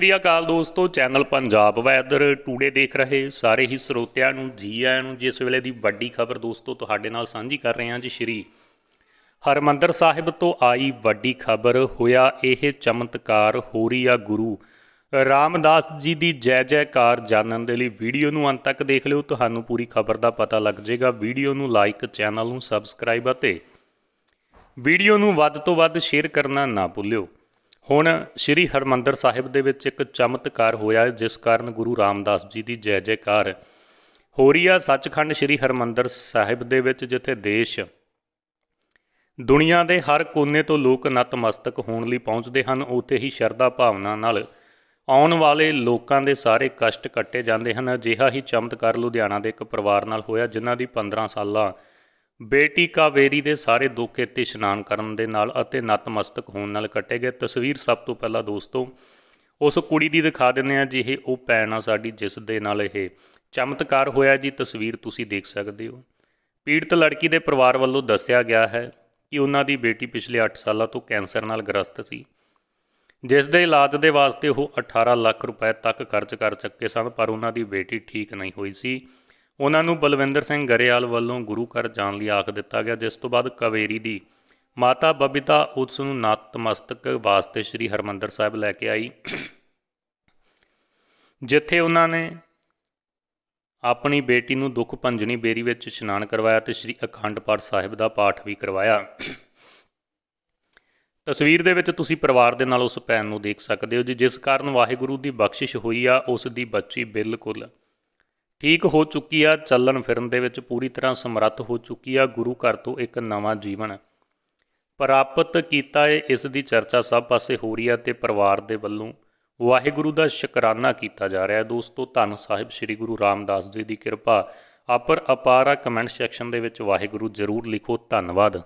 ਸ੍ਰੀ ਅਕਾਲ ਦੋਸਤੋ channel Punjab weather today ਦੇਖ ਰਹੇ ਸਾਰੇ ਹੀ ਸਰੋਤਿਆਂ ਨੂੰ ਜੀ ਆਇਆਂ ਨੂੰ ਜਿਸ ਵੇਲੇ ਦੀ ਵੱਡੀ ਖਬਰ ਦੋਸਤੋ ਤੁਹਾਡੇ ਨਾਲ ਸਾਂਝੀ ਕਰ ਰਹੇ ਹਾਂ ਜੀ ਸ਼੍ਰੀ ਹਰਮੰਦਰ ਸਾਹਿਬ ਤੋਂ ਆਈ ਵੱਡੀ ਖਬਰ ਹੋਇਆ ਇਹ ਚਮਤਕਾਰ ਹੋ ਰਹੀ ਆ ਗੁਰੂ ਰਾਮਦਾਸ ਜੀ ਦੀ ਜੈ ਜੈਕਾਰ ਜਾਣਨ ਦੇ ਲਈ ਵੀਡੀਓ ਨੂੰ ਅੰਤ ਤੱਕ ਦੇਖ ਲਿਓ ਤੁਹਾਨੂੰ ਪੂਰੀ ਖਬਰ ਦਾ ਪਤਾ ਲੱਗ ਜਾਏਗਾ ਵੀਡੀਓ ਨੂੰ ਲਾਈਕ ਚੈਨਲ ਨੂੰ ਸਬਸਕ੍ਰਾਈਬ ਅਤੇ ਵੀਡੀਓ ਨੂੰ ਵੱਧ ਤੋਂ ਵੱਧ ਸ਼ੇਅਰ ਕਰਨਾ ਨਾ ਭੁੱਲਿਓ ਹੁਣ ਸ੍ਰੀ ਹਰਮੰਦਰ ਸਾਹਿਬ ਦੇ ਵਿੱਚ ਇੱਕ ਚਮਤਕਾਰ ਹੋਇਆ ਜਿਸ ਕਾਰਨ ਗੁਰੂ ਰਾਮਦਾਸ ਜੀ ਦੀ ਜੈ ਜੈਕਾਰ ਹੋ ਰਹੀ ਆ ਸੱਚਖੰਡ ਸ੍ਰੀ ਹਰਮੰਦਰ ਸਾਹਿਬ ਦੇ ਵਿੱਚ ਜਿੱਥੇ ਦੇਸ਼ ਦੁਨੀਆ ਦੇ ਹਰ ਕੋਨੇ ਤੋਂ ਲੋਕ ਨਤਮਸਤਕ ਹੋਣ ਲਈ ਪਹੁੰਚਦੇ ਹਨ ਉੱਥੇ ਹੀ ਸ਼ਰਧਾ ਭਾਵਨਾ ਨਾਲ ਆਉਣ ਵਾਲੇ ਲੋਕਾਂ ਦੇ ਸਾਰੇ ਕਸ਼ਟ ਕੱਟੇ ਜਾਂਦੇ ਹਨ ਅਜਿਹਾ ਹੀ ਚਮਤਕਾਰ ਲੁਧਿਆਣਾ ਦੇ ਇੱਕ ਪਰਿਵਾਰ ਨਾਲ ਹੋਇਆ ਜਿਨ੍ਹਾਂ ਦੀ 15 ਸਾਲਾਂ ਬੇਟੀ ਕਾਵੇਰੀ ਦੇ ਸਾਰੇ ਦੋਕੇ ਤੇ ਇਸ਼ਨਾਨ ਕਰਨ ਦੇ ਨਾਲ ਅਤੇ ਨਤਮਸਤਕ ਹੋਣ ਨਾਲ ਕੱਟੇ ਗਏ ਤਸਵੀਰ ਸਭ ਤੋਂ ਪਹਿਲਾਂ ਦੋਸਤੋ ਉਸ ਕੁੜੀ ਦੀ ਦਿਖਾ ਦਿੰਦੇ ਆ ਜਿਹੇ ਉਹ ਪੈਣ ਆ ਸਾਡੀ ਜਿਸ ਦੇ ਨਾਲ ਇਹ ਚਮਤਕਾਰ ਹੋਇਆ ਜੀ ਤਸਵੀਰ ਤੁਸੀਂ ਦੇਖ ਸਕਦੇ ਹੋ ਪੀੜਤ ਲੜਕੀ ਦੇ ਪਰਿਵਾਰ ਵੱਲੋਂ ਦੱਸਿਆ ਗਿਆ ਹੈ ਕਿ ਉਹਨਾਂ ਦੀ ਬੇਟੀ ਪਿਛਲੇ 8 ਸਾਲਾਂ ਤੋਂ ਕੈਂਸਰ ਨਾਲ ਗ੍ਰਸਤ ਸੀ ਜਿਸ ਦੇ ਇਲਾਜ ਦੇ ਵਾਸਤੇ ਉਹ 18 ਲੱਖ ਰੁਪਏ ਤੱਕ ਖਰਚ ਕਰ ਚੁੱਕੇ ਸਨ ਪਰ ਉਹਨਾਂ ਦੀ ਬੇਟੀ ਠੀਕ ਨਹੀਂ ਹੋਈ ਸੀ ਉਹਨਾਂ ਨੂੰ ਬਲਵਿੰਦਰ ਸਿੰਘ ਗਰੇਵਾਲ ਵੱਲੋਂ ਗੁਰੂ ਘਰ ਜਾਣ ਲਈ ਆਖ ਦਿੱਤਾ ਗਿਆ ਜਿਸ ਤੋਂ ਬਾਅਦ ਕਵੇਰੀ ਦੀ ਮਾਤਾ ਬਬਿਤਾ ਉਸ ਨੂੰ ਨਤਮਸਤਕ ਵਾਸਤੇ ਸ੍ਰੀ ਹਰਮੰਦਰ ਸਾਹਿਬ ਲੈ ਕੇ ਆਈ ਜਿੱਥੇ ਉਹਨਾਂ ਨੇ ਆਪਣੀ ਬੇਟੀ ਨੂੰ ਦੁੱਖ ਪੰਜਣੀ ਬੇਰੀ ਵਿੱਚ ਇਸ਼ਨਾਨ ਕਰਵਾਇਆ ਤੇ ਸ੍ਰੀ ਅਖੰਡ ਪਾਠ ਸਾਹਿਬ ਦਾ ਪਾਠ ਵੀ ਕਰਵਾਇਆ ਤਸਵੀਰ ਦੇ ਵਿੱਚ ਤੁਸੀਂ ਪਰਿਵਾਰ ਦੇ ਨਾਲ ਉਸ ਭੈਣ ਨੂੰ ਦੇਖ ਸਕਦੇ ਹੋ ਜਿਸ ਕਾਰਨ ਵਾਹਿਗੁਰੂ ਦੀ ਬਖਸ਼ਿਸ਼ ਹੋਈ ਆ ਉਸ ਦੀ ਬੱਚੀ ਬਿਲਕੁਲ ਠੀਕ ਹੋ ਚੁੱਕੀ ਆ ਚੱਲਣ ਫਿਰਨ ਦੇ ਵਿੱਚ ਪੂਰੀ ਤਰ੍ਹਾਂ ਸਮਰੱਥ ਹੋ ਚੁੱਕੀ ਆ ਗੁਰੂ ਘਰ ਤੋਂ ਇੱਕ ਨਵਾਂ ਜੀਵਨ ਪ੍ਰਾਪਤ ਕੀਤਾ ਏ ਇਸ ਦੀ ਚਰਚਾ ਸਭ ਪਾਸੇ ਹੋ ਰਹੀ ਆ ਤੇ ਪਰਿਵਾਰ ਦੇ ਵੱਲੋਂ ਵਾਹਿਗੁਰੂ ਦਾ ਸ਼ੁਕਰਾਨਾ ਕੀਤਾ ਜਾ ਰਿਹਾ ਹੈ ਦੋਸਤੋ ਧੰਨ ਸਾਹਿਬ ਸ੍ਰੀ ਗੁਰੂ ਰਾਮਦਾਸ ਜੀ ਦੀ ਕਿਰਪਾ ਆਪਰ ਅਪਾਰਾ ਕਮੈਂਟ ਸੈਕਸ਼ਨ ਦੇ ਵਿੱਚ ਵਾਹਿਗੁਰੂ ਜ਼ਰੂਰ ਲਿਖੋ ਧੰਨਵਾਦ